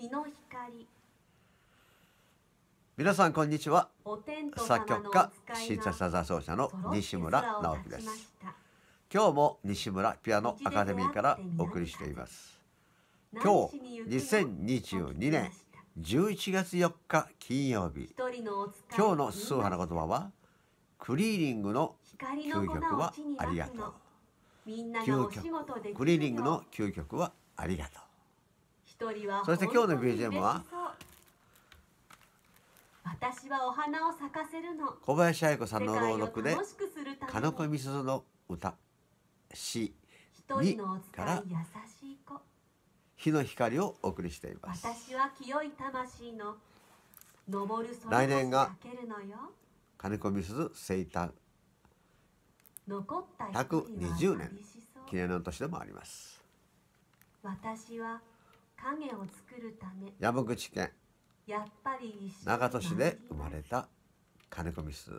日の光皆さんこんにちは作曲家シーツサザ奏者の西村直樹です今日も西村ピアノアカデミーからお送りしています今日2022年11月4日金曜日今日の数派の言葉はクリーニングの究極はありがとう究極クリーニングの究極はありがとうそして今日の BGM は私はお花を咲かせるの小林愛子さんの朗読で「金子みすゞの歌」詩2から火の光をお送りしています私は清い魂の昇る空来年が金子みすゞ生誕120年記念の年でもあります私は影を作るため山口県やっぱり長門市で生まれた金子みす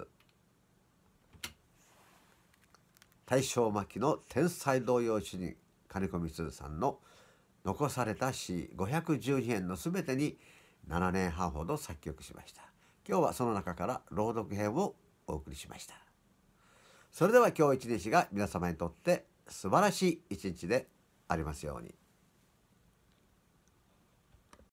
大正末期の天才童謡詩人金子みすさんの残された詩512編の全てに7年半ほど作曲しました今日はその中から朗読編をお送りしましたそれでは今日一日が皆様にとって素晴らしい一日でありますように。